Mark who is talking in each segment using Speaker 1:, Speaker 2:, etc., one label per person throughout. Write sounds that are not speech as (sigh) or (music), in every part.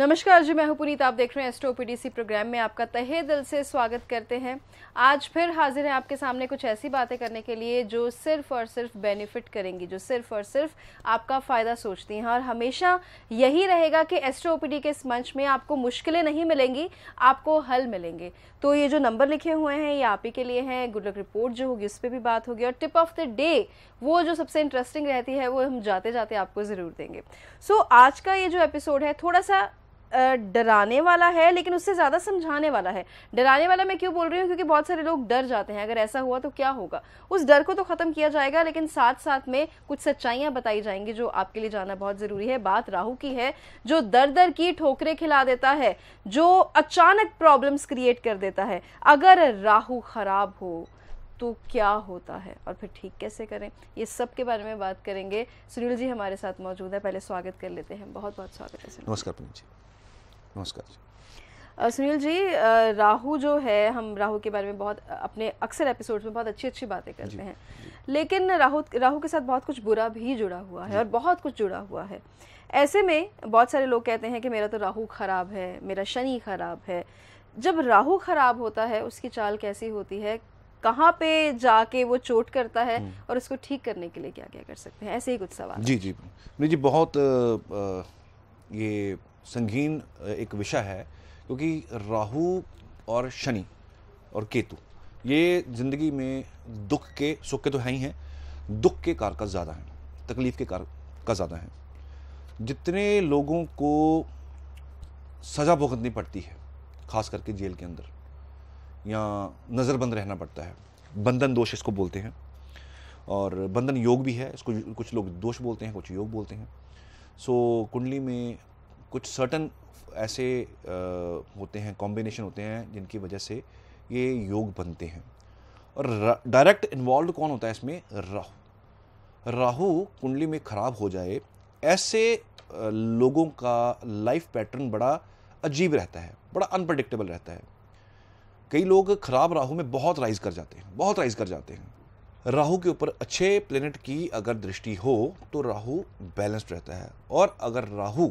Speaker 1: नमस्कार जी मैं हूं पुनीत आप देख रहे हैं एस्ट्रो पीडीसी प्रोग्राम में आपका तहे दिल से स्वागत करते हैं आज फिर हाजिर हैं आपके सामने कुछ ऐसी बातें करने के लिए जो सिर्फ और सिर्फ बेनिफिट करेंगी जो सिर्फ और सिर्फ आपका फ़ायदा सोचती हैं और हमेशा यही रहेगा कि एस्ट्रो के इस मंच में आपको मुश्किलें नहीं मिलेंगी आपको हल मिलेंगे तो ये जो नंबर लिखे हुए हैं ये आप ही के लिए हैं गुड लक रिपोर्ट जो होगी उस पर भी बात होगी और टिप ऑफ द डे वो जो सबसे इंटरेस्टिंग रहती है वो हम जाते जाते आपको ज़रूर देंगे सो आज का ये जो एपिसोड है थोड़ा सा डराने वाला है लेकिन उससे ज़्यादा समझाने वाला है डराने वाला मैं क्यों बोल रही हूँ क्योंकि बहुत सारे लोग डर जाते हैं अगर ऐसा हुआ तो क्या होगा उस डर को तो ख़त्म किया जाएगा लेकिन साथ साथ में कुछ सच्चाइयाँ बताई जाएंगी जो आपके लिए जाना बहुत ज़रूरी है बात राहू की है जो दर दर की ठोकरें खिला देता है जो अचानक प्रॉब्लम्स क्रिएट कर देता है अगर राहू ख़राब हो तो क्या होता है और फिर ठीक कैसे करें ये सब के बारे में बात करेंगे सुनील जी हमारे साथ मौजूद है पहले स्वागत कर लेते हैं बहुत बहुत स्वागत है
Speaker 2: नमस्कार पुनीत जी नमस्कार
Speaker 1: सुनील जी राहु जो है हम राहु के बारे में बहुत अपने अक्सर एपिसोड्स में बहुत अच्छी अच्छी बातें करते हैं लेकिन राहु राहु के साथ बहुत कुछ बुरा भी जुड़ा हुआ है और बहुत कुछ जुड़ा हुआ है ऐसे में बहुत सारे लोग कहते हैं कि मेरा तो राहु ख़राब है मेरा शनि ख़राब है जब राहु ख़राब होता है उसकी चाल कैसी होती है कहाँ पे जाके वो चोट करता है हम्म। और उसको ठीक करने के लिए क्या क्या कर सकते हैं ऐसे ही कुछ सवाल जी
Speaker 2: जी जी बहुत ये संगीन एक विषय है क्योंकि राहु और शनि और केतु ये ज़िंदगी में दुख के सुख के तो हैं ही हैं दुख के कारक ज़्यादा हैं तकलीफ़ के कार का ज़्यादा हैं जितने लोगों को सज़ा भुगतनी पड़ती है खास करके जेल के अंदर या नज़रबंद रहना पड़ता है बंधन दोष इसको बोलते हैं और बंधन योग भी है इसको कुछ लोग दोष बोलते हैं कुछ योग बोलते हैं सो कुंडली में कुछ सर्टन ऐसे होते हैं कॉम्बिनेशन होते हैं जिनकी वजह से ये योग बनते हैं और डायरेक्ट इन्वॉल्व कौन होता है इसमें राहु राहु कुंडली में ख़राब हो जाए ऐसे लोगों का लाइफ पैटर्न बड़ा अजीब रहता है बड़ा अनप्रडिक्टेबल रहता है कई लोग ख़राब राहु में बहुत राइज कर जाते हैं बहुत राइज कर जाते हैं राहु के ऊपर अच्छे प्लेनेट की अगर दृष्टि हो तो राहु बैलेंस्ड रहता है और अगर राहु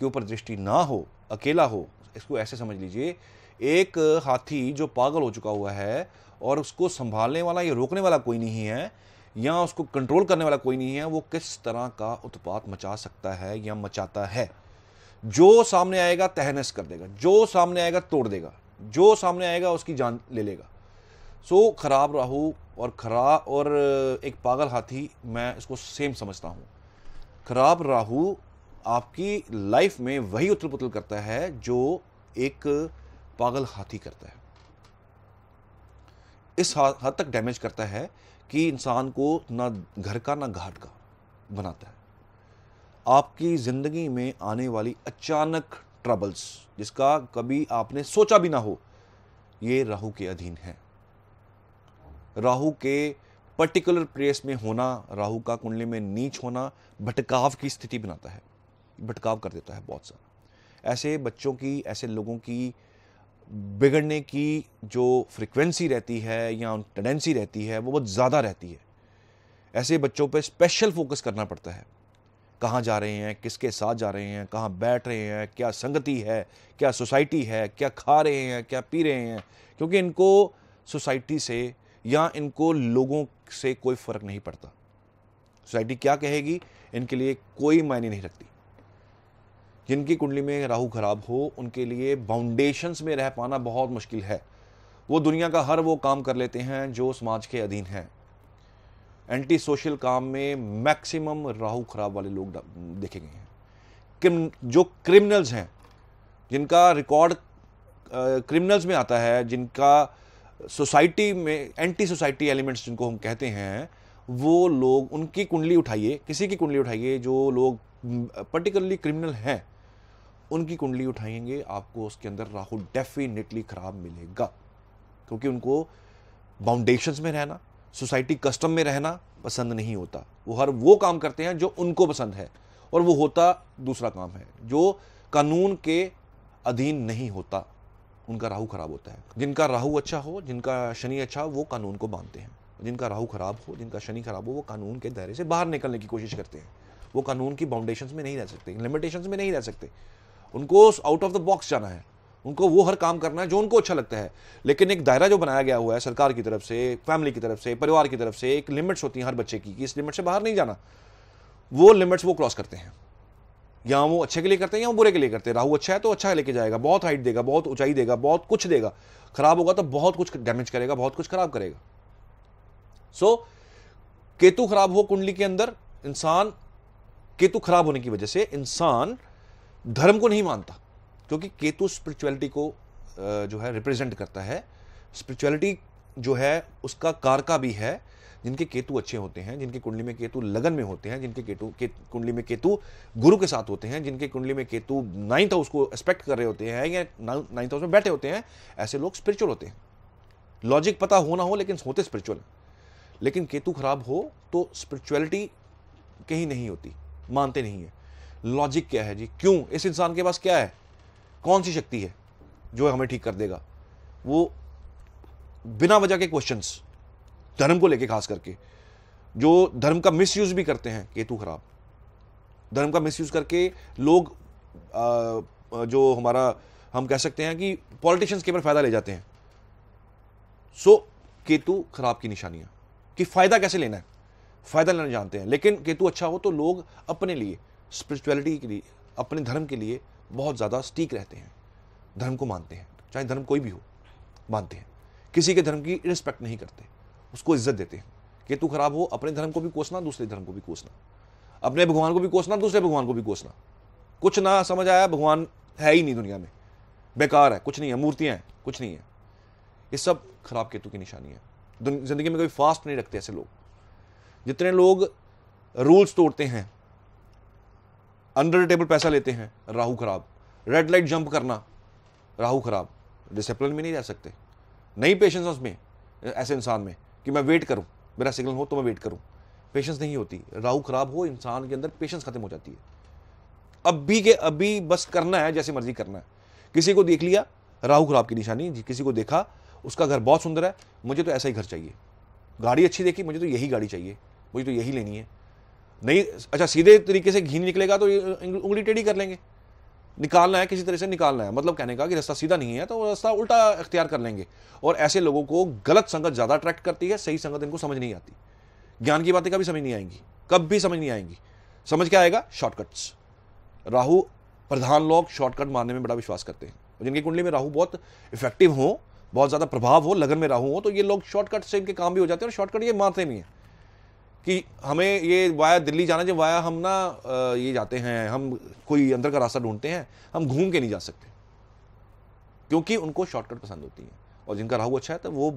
Speaker 2: के ऊपर दृष्टि ना हो अकेला हो इसको ऐसे समझ लीजिए एक हाथी जो पागल हो चुका हुआ है और उसको संभालने वाला या रोकने वाला कोई नहीं है या उसको कंट्रोल करने वाला कोई नहीं है वो किस तरह का उत्पात मचा सकता है या मचाता है जो सामने आएगा तहनस कर देगा जो सामने आएगा तोड़ देगा जो सामने आएगा उसकी जान ले लेगा सो खराब राहू और खरा और एक पागल हाथी मैं इसको सेम समझता हूँ खराब राहू आपकी लाइफ में वही उथल पुथल करता है जो एक पागल हाथी करता है इस हद हाँ तक डैमेज करता है कि इंसान को ना घर का ना घाट का बनाता है आपकी ज़िंदगी में आने वाली अचानक ट्रबल्स जिसका कभी आपने सोचा भी ना हो ये राहु के अधीन है राहु के पर्टिकुलर प्लेस में होना राहु का कुंडली में नीच होना भटकाव की स्थिति बनाता है भटकाव कर देता है बहुत सारा ऐसे बच्चों की ऐसे लोगों की बिगड़ने की जो फ्रिक्वेंसी रहती है या टेंडेंसी रहती है वो बहुत ज़्यादा रहती है ऐसे बच्चों पे स्पेशल फोकस करना पड़ता है कहाँ जा रहे हैं किसके साथ जा रहे हैं कहाँ बैठ रहे हैं क्या संगति है क्या सोसाइटी है क्या खा रहे हैं क्या पी रहे हैं क्योंकि इनको सोसाइटी से या इनको लोगों से कोई फ़र्क नहीं पड़ता सोसाइटी क्या कहेगी इनके लिए कोई मायने नहीं रखती जिनकी कुंडली में राहु खराब हो उनके लिए बाउंडेशंस में रह पाना बहुत मुश्किल है वो दुनिया का हर वो काम कर लेते हैं जो समाज के अधीन हैं एंटी सोशल काम में मैक्सिमम राहु खराब वाले लोग देखे गए हैं क्रिम जो क्रिमिनल्स हैं जिनका रिकॉर्ड क्रिमिनल्स में आता है जिनका सोसाइटी में एंटी सोसाइटी एलिमेंट्स जिनको हम कहते हैं वो लोग उनकी कुंडली उठाइए किसी की कुंडली उठाइए जो लोग पर्टिकुलरली क्रिमिनल हैं उनकी कुंडली उठाएंगे आपको उसके अंदर राहु डेफिनेटली खराब मिलेगा क्योंकि उनको बाउंडेशंस में रहना सोसाइटी कस्टम में रहना पसंद नहीं होता वो हर वो काम करते हैं जो उनको पसंद है और वो होता दूसरा काम है जो कानून के अधीन नहीं होता उनका राहु खराब होता है जिनका राहु अच्छा हो जिनका शनि अच्छा हो वो कानून को मानते हैं जिनका राहु खराब हो जिनका शनि खराब हो वो कानून के दायरे से बाहर निकलने की कोशिश करते हैं वो कानून की बाउंडेशंस में नहीं रह सकते लिमिटेशंस में नहीं रह सकते उनको आउट ऑफ द बॉक्स जाना है उनको वो हर काम करना है जो उनको अच्छा लगता है लेकिन एक दायरा जो बनाया गया हुआ है सरकार की तरफ से फैमिली की तरफ से परिवार की तरफ से एक लिमिट्स होती हैं हर बच्चे की कि इस लिमिट से बाहर नहीं जाना वो लिमिट्स वो क्रॉस करते हैं या वो अच्छे के लिए करते हैं या वो बुरे के लिए करते हैं राहु अच्छा है तो अच्छा लेके जाएगा बहुत हाइट देगा बहुत ऊंचाई देगा बहुत कुछ देगा खराब होगा तो बहुत कुछ डैमेज करेगा बहुत कुछ खराब करेगा सो so, केतु खराब हो कुंडली के अंदर इंसान केतु खराब होने की वजह से इंसान धर्म को नहीं मानता क्योंकि केतु स्पिरिचुअलिटी को जो है रिप्रेजेंट करता है स्पिरिचुअलिटी जो है उसका कारका भी है जिनके केतु अच्छे होते हैं जिनके कुंडली में केतु लगन में होते हैं जिनके केतु के कुंडली में केतु गुरु के साथ होते हैं जिनके कुंडली में केतु नाइन्थ हाउस को एक्सपेक्ट कर रहे होते हैं या नाइन्थ हाउस में बैठे होते हैं ऐसे लोग स्पिरिचुअल होते हैं लॉजिक पता हो ना हो लेकिन होते स्पिरिचुअल लेकिन केतु खराब हो तो स्पिरिचुअलिटी कहीं नहीं होती मानते नहीं है लॉजिक क्या है जी क्यों इस इंसान के पास क्या है कौन सी शक्ति है जो हमें ठीक कर देगा वो बिना वजह के क्वेश्चंस धर्म को लेके खास करके जो धर्म का मिसयूज भी करते हैं केतु खराब धर्म का मिसयूज करके लोग आ, जो हमारा हम कह सकते हैं कि पॉलिटिशियंस के ऊपर फायदा ले जाते हैं सो केतु खराब की निशानियां कि फायदा कैसे लेना है फायदा लेना जानते हैं लेकिन केतु अच्छा हो तो लोग अपने लिए स्पिरिचुअलिटी के लिए अपने धर्म के लिए बहुत ज़्यादा स्टीक रहते हैं धर्म को मानते हैं चाहे धर्म कोई भी हो मानते हैं किसी के धर्म की रिस्पेक्ट नहीं करते उसको इज्जत देते हैं कि तू खराब हो अपने धर्म को भी कोसना दूसरे धर्म को भी कोसना अपने भगवान को भी कोसना दूसरे भगवान को भी कोसना कुछ ना समझ आया भगवान है ही नहीं दुनिया में बेकार है कुछ नहीं है मूर्तियाँ हैं कुछ नहीं है ये सब खराब केतु की निशानी है जिंदगी में कोई फास्ट नहीं रखते ऐसे लोग जितने लोग रूल्स तोड़ते हैं अंडर द टेबल पैसा लेते हैं राहु खराब रेड लाइट जंप करना राहु खराब डिसिप्लिन में नहीं रह सकते नहीं पेशेंस उसमें ऐसे इंसान में कि मैं वेट करूं मेरा सिग्नल हो तो मैं वेट करूं पेशेंस नहीं होती राहु खराब हो इंसान के अंदर पेशेंस खत्म हो जाती है अभी के अभी बस करना है जैसे मर्जी करना है किसी को देख लिया राहु खराब की निशानी किसी को देखा उसका घर बहुत सुंदर है मुझे तो ऐसा ही घर चाहिए गाड़ी अच्छी देखी मुझे तो यही गाड़ी चाहिए मुझे तो यही लेनी है नहीं अच्छा सीधे तरीके से घी निकलेगा तो उंगली टेढ़ी कर लेंगे निकालना है किसी तरह से निकालना है मतलब कहने का कि रास्ता सीधा नहीं है तो रास्ता उल्टा अख्तियार कर लेंगे और ऐसे लोगों को गलत संगत ज़्यादा अट्रैक्ट करती है सही संगत इनको समझ नहीं आती ज्ञान की बातें कभी समझ नहीं आएंगी कब भी समझ नहीं आएंगी समझ क्या आएगा शॉर्टकट्स राहु प्रधान लोग शॉर्टकट मारने में बड़ा विश्वास करते हैं जिनकी कुंडली में राहु बहुत इफेक्टिव हो बहुत ज़्यादा प्रभाव हो लगन में राहु हो तो ये लोग शॉर्टकट से इनके काम भी हो जाते हैं और शॉर्टकट ये मारते भी हैं कि हमें ये वाया दिल्ली जाना जब वाया हम ना ये जाते हैं हम कोई अंदर का रास्ता ढूंढते हैं हम घूम के नहीं जा सकते क्योंकि उनको शॉर्टकट पसंद होती है और जिनका राहु अच्छा है तो वो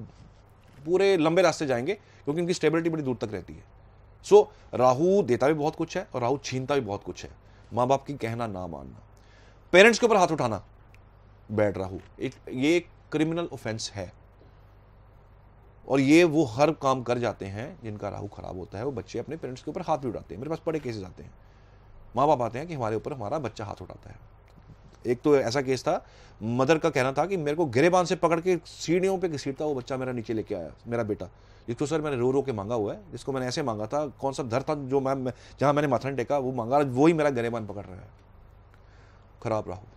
Speaker 2: पूरे लंबे रास्ते जाएंगे क्योंकि उनकी स्टेबिलिटी बड़ी दूर तक रहती है सो so, राहु देता भी बहुत कुछ है और राहु छीनता भी बहुत कुछ है माँ बाप की कहना ना मानना पेरेंट्स के ऊपर हाथ उठाना बैड राहु एक ये एक क्रिमिनल ऑफेंस है और ये वो हर काम कर जाते हैं जिनका राहु खराब होता है वो बच्चे अपने पेरेंट्स के ऊपर हाथ भी उठाते हैं मेरे पास बड़े केसेस आते हैं माँ बाप आते हैं कि हमारे ऊपर हमारा बच्चा हाथ उठाता है एक तो ऐसा केस था मदर का कहना था कि मेरे को गिरेबान से पकड़ के सीढ़ियों पर घसीटता वो बच्चा मेरा नीचे लेके आया मेरा बेटा जिसको सर मैंने रो रो के मांगा हुआ है जिसको मैंने ऐसे मांगा था कौन सा धर था जो मैं जहाँ मैंने माथन टेका वो मांगा वो ही मेरा गिरेबान पकड़ रहा है खराब राहू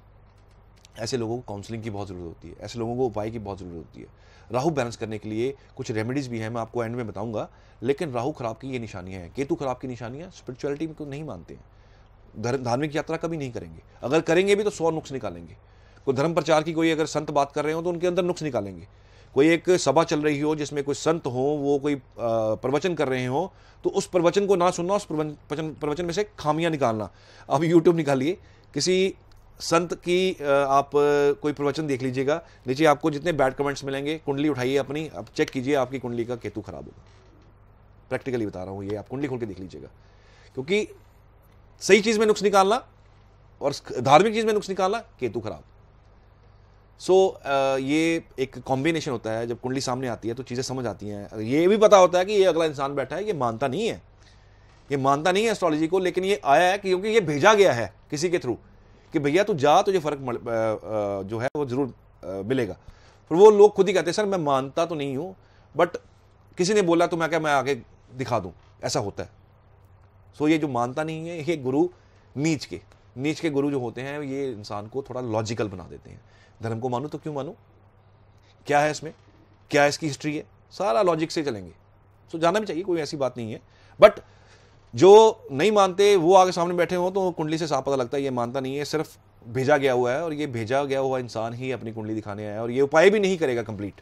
Speaker 2: ऐसे लोगों को काउंसलिंग की बहुत ज़रूरत होती है ऐसे लोगों को उपाय की बहुत ज़रूरत होती है राहु बैलेंस करने के लिए कुछ रेमेडीज़ भी हैं मैं आपको एंड में बताऊंगा लेकिन राहु खराब की ये निशानियाँ हैं केतु खराब की निशानियाँ स्पिरिचुअलिटी को नहीं मानते हैं धार्मिक यात्रा कभी नहीं करेंगे अगर करेंगे भी तो सौ नुक्स निकालेंगे कोई धर्म प्रचार की कोई अगर संत बात कर रहे हो तो उनके अंदर नुक्स निकालेंगे कोई एक सभा चल रही हो जिसमें कोई संत हो वो कोई प्रवचन कर रहे हो तो उस प्रवचन को ना सुनना उस प्रवचन प्रवचन में से खामियां निकालना अब यूट्यूब निकालिए किसी संत की आप कोई प्रवचन देख लीजिएगा नीचे आपको जितने बैड कमेंट्स मिलेंगे कुंडली उठाइए अपनी आप चेक कीजिए आपकी कुंडली का केतु खराब होगा प्रैक्टिकली बता रहा हूँ ये आप कुंडली खोल के देख लीजिएगा क्योंकि सही चीज़ में नुक्स निकालना और धार्मिक चीज़ में नुक्स निकालना केतु खराब सो so, ये एक कॉम्बिनेशन होता है जब कुंडली सामने आती है तो चीज़ें समझ आती हैं ये भी पता होता है कि ये अगला इंसान बैठा है ये मानता नहीं है ये मानता नहीं है एस्ट्रोलॉजी को लेकिन ये आया है क्योंकि ये भेजा गया है किसी के थ्रू कि भैया तू जा तुझे फ़र्क जो है वो ज़रूर मिलेगा फिर वो लोग खुद ही कहते हैं सर मैं मानता तो नहीं हूँ बट किसी ने बोला तो मैं क्या मैं आगे दिखा दूँ ऐसा होता है सो ये जो मानता नहीं है ये गुरु नीच के नीच के गुरु जो होते हैं ये इंसान को थोड़ा लॉजिकल बना देते हैं धर्म को मानो तो क्यों मानूँ क्या है इसमें क्या इसकी हिस्ट्री है सारा लॉजिक से चलेंगे सो जाना भी चाहिए कोई ऐसी बात नहीं है बट जो नहीं मानते वो आगे सामने बैठे हों तो कुंडली से साफ पता लगता है ये मानता नहीं है सिर्फ भेजा गया हुआ है और ये भेजा गया हुआ इंसान ही अपनी कुंडली दिखाने आया है और ये उपाय भी नहीं करेगा कंप्लीट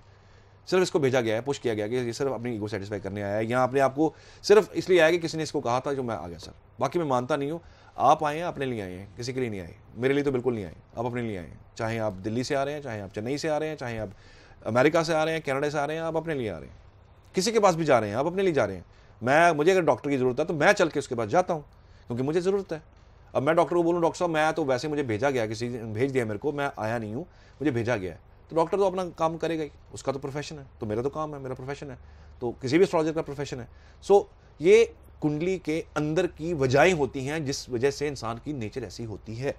Speaker 2: सिर्फ इसको भेजा गया है पुश किया गया कि ये सिर्फ अपनी ईगो सेटिस्फाई करने आया है या अपने आप को सिर्फ इसलिए आया कि किसी ने इसको कहा था जो मैं आ गया सर बाकी मैं मानता नहीं हूँ आप आए हैं अपने लिए आए हैं किसी के लिए नहीं आए मेरे लिए तो बिल्कुल नहीं आए आप अपने लिए आए चाहे आप दिल्ली से आ रहे हैं चाहे आप चेन्नई से आ रहे हैं चाहे आप अमेरिका से आ रहे हैं कैनेडा से आ रहे हैं आप अपने लिए आ रहे हैं किसी के पास भी जा रहे हैं आप अपने लिए जा रहे हैं मैं मुझे अगर डॉक्टर की ज़रूरत है तो मैं चल के उसके पास जाता हूँ क्योंकि मुझे ज़रूरत है अब मैं डॉक्टर को बोलूँ डॉक्टर साहब मैं तो वैसे मुझे भेजा गया किसी भेज दिया मेरे को मैं आया नहीं हूँ मुझे भेजा गया है तो डॉक्टर तो अपना काम करेगा ही उसका तो प्रोफेशन है तो मेरा तो काम है मेरा प्रोफेशन है तो किसी भी एस्ट्रोलॉजर का प्रोफेशन है सो so, ये कुंडली के अंदर की वजहें होती हैं जिस वजह से इंसान की नेचर ऐसी होती है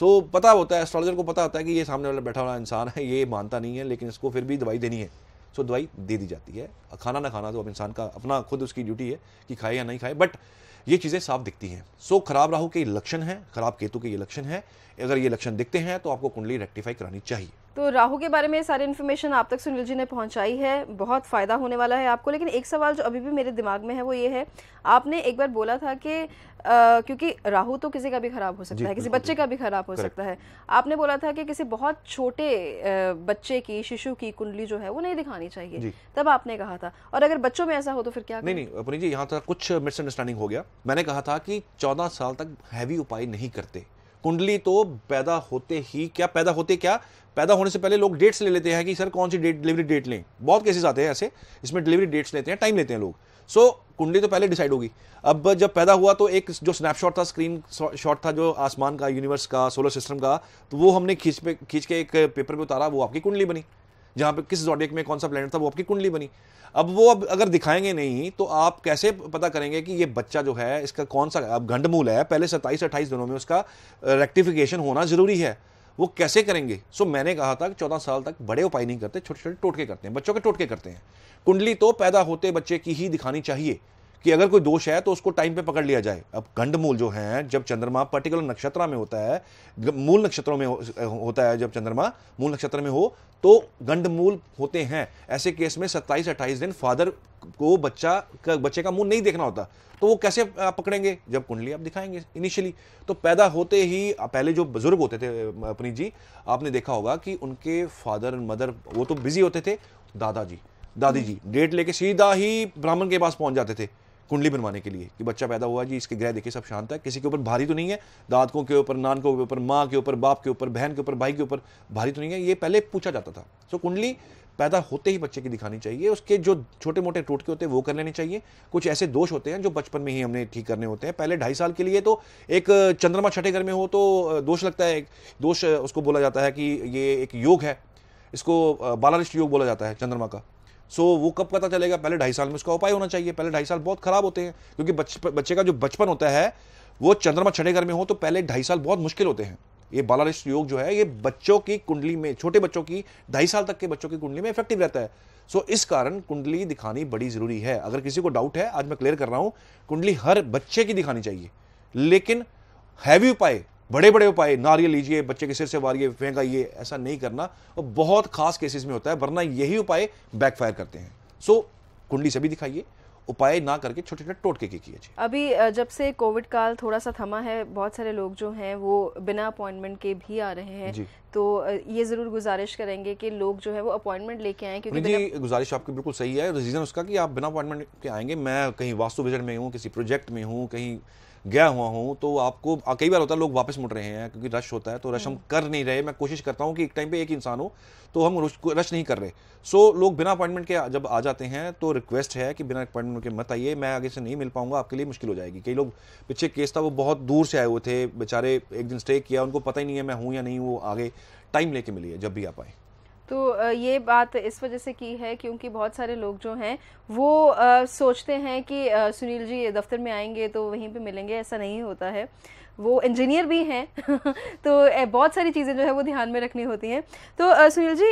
Speaker 2: सो so, पता होता है एस्ट्रोलॉजर को पता होता है कि ये सामने वाला बैठा हुआ इंसान है ये मानता नहीं है लेकिन इसको फिर भी दवाई देनी है सो दवाई दे दी जाती है खाना ना खाना तो अब इंसान का अपना खुद उसकी ड्यूटी है कि खाए या नहीं खाए बट ये चीज़ें साफ दिखती हैं सो खराब राहु के लक्षण हैं खराब केतु के ये लक्षण हैं अगर ये लक्षण दिखते हैं तो आपको कुंडली रेक्टिफाई करानी चाहिए
Speaker 1: तो राहु के बारे में सारी इन्फॉर्मेशन आप तक सुनील जी ने पहुंचाई है बहुत फ़ायदा होने वाला है आपको लेकिन एक सवाल जो अभी भी मेरे दिमाग में है वो ये है आपने एक बार बोला था कि आ, क्योंकि राहु तो किसी का भी ख़राब हो सकता है किसी बच्चे का भी ख़राब हो सकता है आपने बोला था कि किसी बहुत छोटे बच्चे की शिशु की कुंडली जो है वो नहीं दिखानी चाहिए तब आपने कहा था और अगर बच्चों में ऐसा हो तो फिर क्या नहीं
Speaker 2: नहीं पुनीत जी यहाँ तक तो कुछ मिसअंडरस्टैंडिंग हो गया मैंने कहा था कि चौदह साल तक हैवी उपाय नहीं करते कुंडली तो पैदा होते ही क्या पैदा होते क्या पैदा होने से पहले लोग डेट्स ले लेते हैं कि सर कौन सी डेट डिलीवरी डेट लें बहुत केसेस आते हैं ऐसे इसमें डिलीवरी डेट्स लेते हैं टाइम लेते हैं लोग सो so, कुंडली तो पहले डिसाइड होगी अब जब पैदा हुआ तो एक जो स्नैपशॉट था स्क्रीन शॉट था जो आसमान का यूनिवर्स का सोलर सिस्टम का तो वो हमने खींच पे खींच के एक पेपर पे उतारा वो आपकी कुंडली बनी जहाँ पे किस जोडेक में कौन सा प्लेनेट था वो आपकी कुंडली बनी अब वो अब अगर दिखाएंगे नहीं तो आप कैसे पता करेंगे कि ये बच्चा जो है इसका कौन सा अब घंटमूल है पहले सत्ताईस अट्ठाईस दिनों में उसका रेक्टिफिकेशन होना ज़रूरी है वो कैसे करेंगे सो मैंने कहा था कि चौदह साल तक बड़े उपाय नहीं करते छोटे छोटे टोटके करते हैं बच्चों के टोटके करते हैं कुंडली तो पैदा होते बच्चे की ही दिखानी चाहिए कि अगर कोई दोष है तो उसको टाइम पे पकड़ लिया जाए अब गंडमूल मूल जो है जब चंद्रमा पर्टिकुलर नक्षत्रा में होता है मूल नक्षत्रों में हो, होता है जब चंद्रमा मूल नक्षत्र में हो तो गंडमूल होते हैं ऐसे केस में 27 अट्ठाईस दिन फादर को बच्चा का बच्चे का मुंह नहीं देखना होता तो वो कैसे आप पकड़ेंगे जब कुंडली आप दिखाएंगे इनिशियली तो पैदा होते ही पहले जो बुजुर्ग होते थे अपनी जी आपने देखा होगा कि उनके फादर मदर वो तो बिजी होते थे दादाजी दादी जी डेट लेके सीधा ही ब्राह्मण के पास पहुंच जाते थे कुंडली बनवाने के लिए कि बच्चा पैदा हुआ जी इसके ग्रह देखिए सब शांत है किसी के ऊपर भारी तो नहीं है दादकों के ऊपर नानकों के ऊपर माँ के ऊपर बाप के ऊपर बहन के ऊपर भाई के ऊपर भारी तो नहीं है ये पहले पूछा जाता था सो कुंडली पैदा होते ही बच्चे की दिखानी चाहिए उसके जो छोटे मोटे टूटके होते हैं वो कर लेने चाहिए कुछ ऐसे दोष होते हैं जो बचपन में ही हमने ठीक करने होते हैं पहले ढाई साल के लिए तो एक चंद्रमा छठे घर में हो तो दोष लगता है दोष उसको बोला जाता है कि ये एक योग है इसको बालानिष्ट योग बोला जाता है चंद्रमा का सो वो कब पता चलेगा पहले ढाई साल में उसका उपाय होना चाहिए पहले ढाई साल बहुत खराब होते हैं क्योंकि बच, बच्चे का जो बचपन होता है वो चंद्रमा छठे घर में हो तो पहले ढाई साल बहुत मुश्किल होते हैं ये बालारिष्ट योग जो है ये बच्चों की कुंडली में छोटे बच्चों की ढाई साल तक के बच्चों की कुंडली में इफेक्टिव रहता है सो so, इस कारण कुंडली दिखानी बड़ी जरूरी है अगर किसी को डाउट है आज मैं क्लियर कर रहा हूँ कुंडली हर बच्चे की दिखानी चाहिए लेकिन हैवी उपाय बड़े बड़े उपाय नारियल लीजिए बच्चे के सिर से वारिए फेंकाइए ऐसा नहीं करना और बहुत खास केसेस में होता है वरना यही उपाय बैकफायर करते हैं सो so, कुंडली से भी दिखाइए उपाय ना करके छोटे छोटे टोटके के किए
Speaker 1: अभी जब से कोविड काल थोड़ा सा थमा है बहुत सारे लोग जो हैं वो बिना अपॉइंटमेंट के भी आ रहे हैं तो ये जरूर गुजारिश करेंगे कि लोग जो है वो अपॉइंटमेंट लेके आए क्योंकि जी बिना...
Speaker 2: गुजारिश आपकी बिल्कुल सही है रीजन उसका कि आप बिना अपॉइंटमेंट के आएंगे मैं कहीं वास्तु विजन में हूँ किसी प्रोजेक्ट में हूँ कहीं गया हुआ हूँ तो आपको कई बार होता है लोग वापस मुड़ रहे हैं क्योंकि रश होता है तो रश हम्म। हम कर नहीं रहे मैं कोशिश करता हूँ कि एक टाइम पे एक इंसान हो तो हम रश नहीं कर रहे सो so, लोग बिना अपॉइंटमेंट के जब आ जाते हैं तो रिक्वेस्ट है कि बिना अपॉइंटमेंट के मत आइए मैं आगे से नहीं मिल पाऊंगा आपके लिए मुश्किल हो जाएगी कई लोग पीछे केस था वो बहुत दूर से आए हुए थे बेचारे एक दिन स्टे किया उनको पता ही नहीं है मैं हूँ या नहीं वो आगे टाइम लेके मिलिए जब भी आप आएँ
Speaker 1: तो ये बात इस वजह से की है क्योंकि बहुत सारे लोग जो हैं वो सोचते हैं कि सुनील जी दफ्तर में आएंगे तो वहीं पे मिलेंगे ऐसा नहीं होता है वो इंजीनियर भी हैं (laughs) तो बहुत सारी चीज़ें जो है वो ध्यान में रखनी होती हैं तो सुनील जी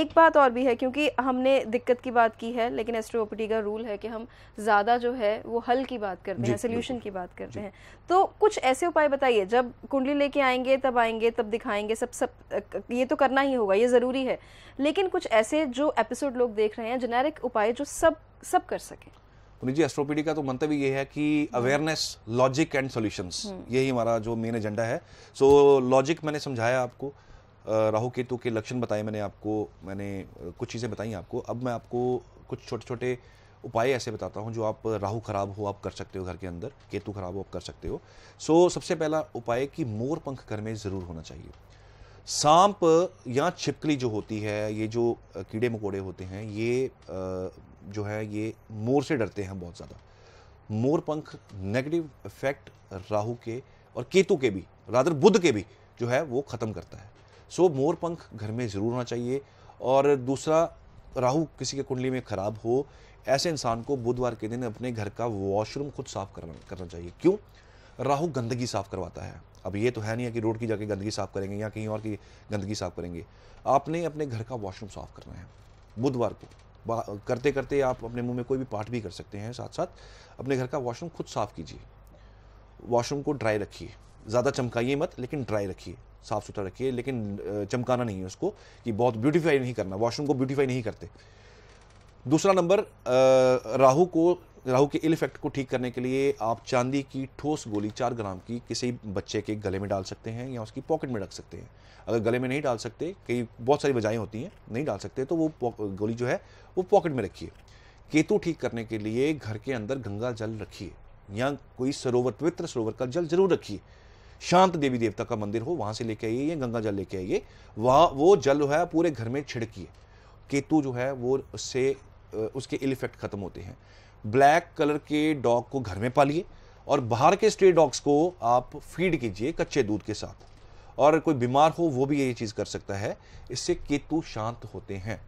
Speaker 1: एक बात और भी है क्योंकि हमने दिक्कत की बात की है लेकिन एस्ट्रोपिटी का रूल है कि हम ज़्यादा जो है वो हल की बात करते हैं सोल्यूशन की बात करते हैं तो कुछ ऐसे उपाय बताइए जब कुंडली लेके आएंगे तब आएंगे तब दिखाएंगे सब सब ये तो करना ही होगा ये ज़रूरी है लेकिन कुछ ऐसे जो एपिसोड लोग देख रहे हैं जेनेरिक उपाय जो सब सब कर सकें
Speaker 2: पुनीत जी एस्ट्रोपीडी का तो मंतव्य ये है कि अवेयरनेस लॉजिक एंड सॉल्यूशंस यही हमारा जो मेन एजेंडा है सो so, लॉजिक मैंने समझाया आपको राहु केतु के लक्षण बताए मैंने आपको मैंने कुछ चीज़ें बताई आपको अब मैं आपको कुछ छोटे छोटे उपाय ऐसे बताता हूँ जो आप राहु खराब हो आप कर सकते हो घर के अंदर केतु खराब हो आप कर सकते हो सो so, सबसे पहला उपाय कि मोर पंख घर में ज़रूर होना चाहिए सांप या छिपकली जो होती है ये जो कीड़े मकोड़े होते हैं ये जो है ये मोर से डरते हैं बहुत ज़्यादा मोर पंख नेगेटिव इफेक्ट राहु के और केतु के भी रादर बुद्ध के भी जो है वो ख़त्म करता है सो मोर पंख घर में ज़रूर होना चाहिए और दूसरा राहु किसी के कुंडली में ख़राब हो ऐसे इंसान को बुधवार के दिन अपने घर का वॉशरूम खुद साफ़ करना करना चाहिए क्यों राहु गंदगी साफ़ करवाता है अब ये तो है नहीं है कि रोड की जाके गंदगी साफ़ करेंगे या कहीं और की गंदगी साफ़ करेंगे आपने अपने घर का वॉशरूम साफ़ करना है बुधवार को करते करते आप अपने मुंह में कोई भी पाठ भी कर सकते हैं साथ साथ अपने घर का वॉशरूम खुद साफ़ कीजिए वॉशरूम को ड्राई रखिए ज़्यादा चमकाइए मत लेकिन ड्राई रखिए साफ़ सुथरा रखिए लेकिन चमकाना नहीं है उसको कि बहुत ब्यूटीफाई नहीं करना वॉशरूम को ब्यूटीफाई नहीं करते दूसरा नंबर राहु को राहु के इल इफेक्ट को ठीक करने के लिए आप चांदी की ठोस गोली चार ग्राम की किसी बच्चे के गले में डाल सकते हैं या उसकी पॉकेट में रख सकते हैं अगर गले में नहीं डाल सकते कई बहुत सारी वजहें होती हैं नहीं डाल सकते तो वो गोली जो है वो पॉकेट में रखिए केतु ठीक करने के लिए घर के अंदर गंगा जल रखिए या कोई सरोवर पवित्र सरोवर का जल जरूर रखिए शांत देवी देवता का मंदिर हो वहाँ से लेके आइए या गंगा जल लेके आइए वहाँ वो जल जो है पूरे घर में छिड़किए केतु जो है वो उससे उसके इल इफेक्ट खत्म होते हैं ब्लैक कलर के डॉग को घर में पालिए और बाहर के स्ट्रे डॉग्स को आप फीड कीजिए कच्चे दूध के साथ और कोई बीमार हो वो भी ये चीज़ कर सकता है इससे केतु शांत होते हैं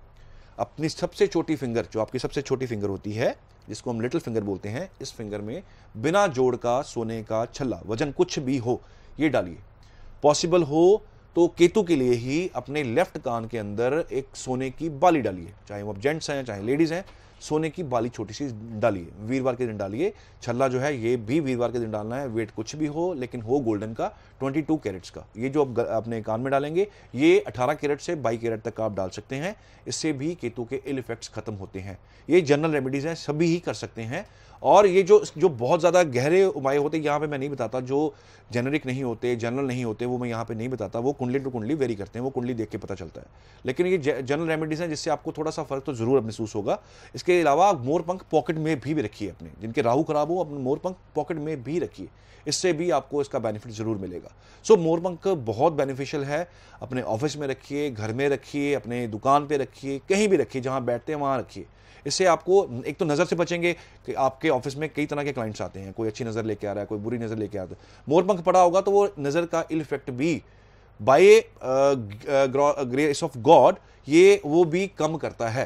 Speaker 2: अपनी सबसे छोटी फिंगर जो आपकी सबसे छोटी फिंगर होती है जिसको हम लिटिल फिंगर बोलते हैं इस फिंगर में बिना जोड़ का सोने का छल्ला वजन कुछ भी हो ये डालिए पॉसिबल हो तो केतु के लिए ही अपने लेफ्ट कान के अंदर एक सोने की बाली डालिए चाहे वो अब जेंट्स हैं चाहे लेडीज़ हैं सोने की बाली छोटी सी डालिए वीरवार के दिन डालिए छल्ला जो है ये भी वीरवार के दिन डालना है वेट कुछ भी हो लेकिन हो गोल्डन का 22 कैरेट्स का ये जो आप अपने कान में डालेंगे ये 18 कैरेट से 22 कैरेट तक आप डाल सकते हैं इससे भी केतु के इल इफेक्ट्स खत्म होते हैं ये जनरल रेमेडीज़ हैं सभी ही कर सकते हैं और ये जो जो बहुत ज़्यादा गहरे उपाय होते यहाँ पे मैं नहीं बताता जो जेनरिक नहीं होते जनरल नहीं होते वो मैं यहाँ पे नहीं बताता वो कुंडली टू कुंडली वेरी करते हैं वो कुंडली देख के पता चलता है लेकिन ये जनरल रेमेडीज़ हैं जिससे आपको थोड़ा सा फ़र्क तो ज़रूर महसूस होगा इसके अलावा मोरपंख पॉकेट में भी रखिए अपने जिनके राहू खराब हो अपने मोरपंख पॉकेट में भी रखिए इससे भी आपको इसका बेनिफिट ज़रूर मिलेगा सो मोरपंख बहुत बेनिफिशियल है अपने ऑफिस में रखिए घर में रखिए अपने दुकान पर रखिए कहीं भी रखिए जहाँ बैठते हैं वहाँ रखिए इससे आपको एक तो नज़र से बचेंगे कि आपके ऑफिस में कई तरह के क्लाइंट्स आते हैं कोई अच्छी नज़र लेके आ रहा है कोई बुरी नज़र लेके रहा है मोरपंख पड़ा होगा तो वो नज़र का इल इफेक्ट भी बाय ग्रेस ऑफ गॉड ये वो भी कम करता है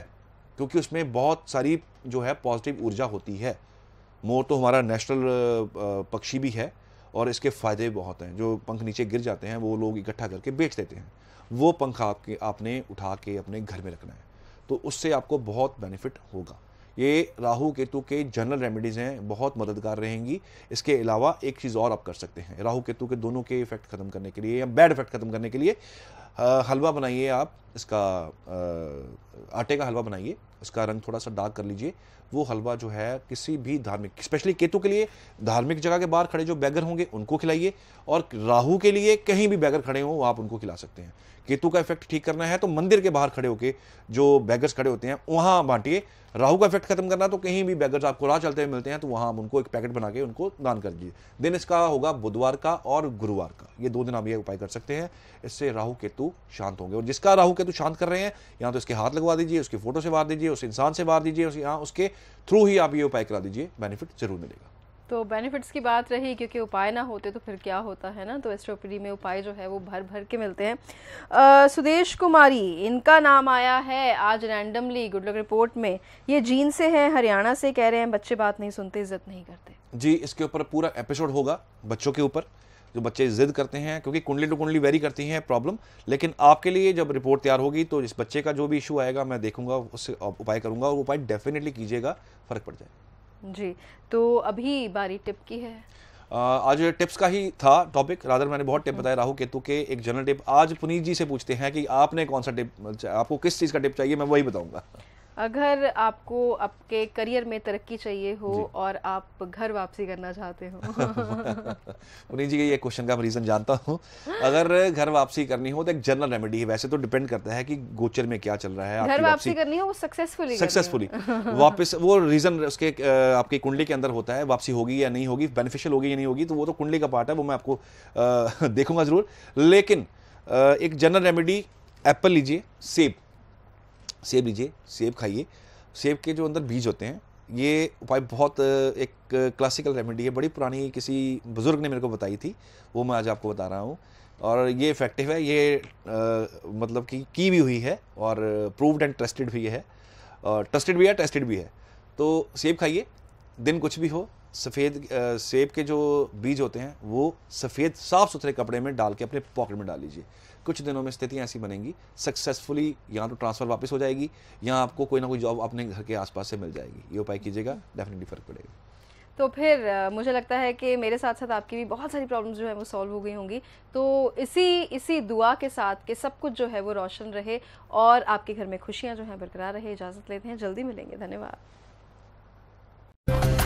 Speaker 2: क्योंकि उसमें बहुत सारी जो है पॉजिटिव ऊर्जा होती है मोर तो हमारा नेशनल uh, uh, पक्षी भी है और इसके फ़ायदे बहुत हैं जो पंख नीचे गिर जाते हैं वो लोग इकट्ठा करके बेच देते हैं वो पंख आपके आपने उठा के अपने घर में रखना है तो उससे आपको बहुत बेनिफिट होगा ये राहु केतु के जनरल रेमेडीज़ हैं बहुत मददगार रहेंगी इसके अलावा एक चीज़ और आप कर सकते हैं राहु केतु के दोनों के इफेक्ट ख़त्म करने के लिए या बैड इफेक्ट ख़त्म करने के लिए हलवा बनाइए आप इसका आ, आटे का हलवा बनाइए इसका रंग थोड़ा सा डार्क कर लीजिए वो हलवा जो है किसी भी धार्मिक स्पेशली केतु के लिए धार्मिक जगह के बाहर खड़े जो बैगर होंगे उनको खिलाइए और राहु के लिए कहीं भी बैगर खड़े हों आप उनको खिला सकते हैं केतु का इफेक्ट ठीक करना है तो मंदिर के बाहर खड़े होके जो बैगर्स खड़े होते हैं वहाँ बांटिए राहु का इफेक्ट खत्म करना तो कहीं भी बैगर्स आपको राह चलते हुए मिलते हैं तो वहाँ आप उनको एक पैकेट बना के उनको दान कर दीजिए दिन इसका होगा बुधवार का और गुरुवार का ये दो दिन आप ये उपाय कर सकते हैं इससे राहु केतु शांत होंगे और जिसका राहु के तो शांत कर रहे हैं यहाँ तो इसके हाथ लगवा दीजिए उसके फोटो से मार दीजिए उस इंसान से मार दीजिए उस यहाँ उसके थ्रू ही आप ये उपाय करा दीजिए बेनिफिट जरूर मिलेगा
Speaker 1: तो बेनिफिट्स की बात रही क्योंकि उपाय ना होते तो फिर क्या होता है ना तो एस्ट्रोपीडी में उपाय जो है वो भर भर के मिलते हैं आ, सुदेश कुमारी इनका नाम आया है आज रैंडमली गुड लक रिपोर्ट में ये जीन से हैं हरियाणा से कह रहे हैं बच्चे बात नहीं सुनते इज्जत नहीं करते
Speaker 2: जी इसके ऊपर पूरा एपिसोड होगा बच्चों के ऊपर जो बच्चे जिद करते हैं क्योंकि कुंडली टू कुंडली वेरी करती हैं प्रॉब्लम लेकिन आपके लिए जब रिपोर्ट तैयार होगी तो जिस बच्चे का जो भी इशू आएगा मैं देखूंगा उससे उपाय करूंगा और उपाय डेफिनेटली कीजिएगा फ़र्क पड़ जाए
Speaker 1: जी तो अभी बारी टिप की है
Speaker 2: आज टिप्स का ही था टॉपिक राधर मैंने बहुत टिप हम्म। बताया राहु केतु के एक जनरल टिप आज पुनीत जी से पूछते हैं कि आपने कौन सा टिप आपको किस चीज़ का टिप चाहिए मैं वही बताऊंगा
Speaker 1: अगर आपको आपके करियर में तरक्की चाहिए हो और आप घर वापसी करना चाहते हो
Speaker 2: पुनीत (laughs) जी ये क्वेश्चन का रीज़न जानता हूँ अगर घर वापसी करनी हो तो एक जनरल रेमेडी है वैसे तो डिपेंड करता है कि गोचर में क्या चल रहा है घर वापसी
Speaker 1: करनी हो वो सक्सेसफुली सक्सेसफुली (laughs)
Speaker 2: वापस वो रीज़न उसके आपकी कुंडली के अंदर होता है वापसी होगी या नहीं होगी बेनिफिशियल होगी या नहीं होगी तो वो तो कुंडली का पार्ट है वो मैं आपको (laughs) देखूंगा ज़रूर लेकिन एक जनरल रेमेडी एप्पल लीजिए सेब सेब लीजिए सेब खाइए सेब के जो अंदर बीज होते हैं ये उपाय बहुत एक क्लासिकल रेमेडी है बड़ी पुरानी किसी बुज़ुर्ग ने मेरे को बताई थी वो मैं आज आपको बता रहा हूँ और ये इफ़ेक्टिव है ये आ, मतलब कि की, भी हुई है और प्रूव्ड एंड ट्रस्टेड भी है ट्रस्टेड भी है टेस्टेड भी है तो सेब खाइए दिन कुछ भी हो सफ़ेद सेब के जो बीज होते हैं वो सफ़ेद साफ़ सुथरे कपड़े में डाल के अपने पॉकेट में डाल लीजिए कुछ दिनों में स्थितियाँ ऐसी बनेंगी सक्सेसफुली यहाँ तो ट्रांसफ़र वापस हो जाएगी या आपको कोई ना कोई जॉब अपने घर के आसपास से मिल जाएगी ये उपाय कीजिएगा डेफिनेटली फ़र्क पड़ेगा
Speaker 1: तो फिर मुझे लगता है कि मेरे साथ साथ आपकी भी बहुत सारी प्रॉब्लम्स जो है वो सॉल्व हो गई होंगी तो इसी इसी दुआ के साथ कि सब कुछ जो है वो रोशन रहे और आपके घर में खुशियाँ जो हैं बरकरार रहे इजाज़त लेते हैं जल्दी मिलेंगे धन्यवाद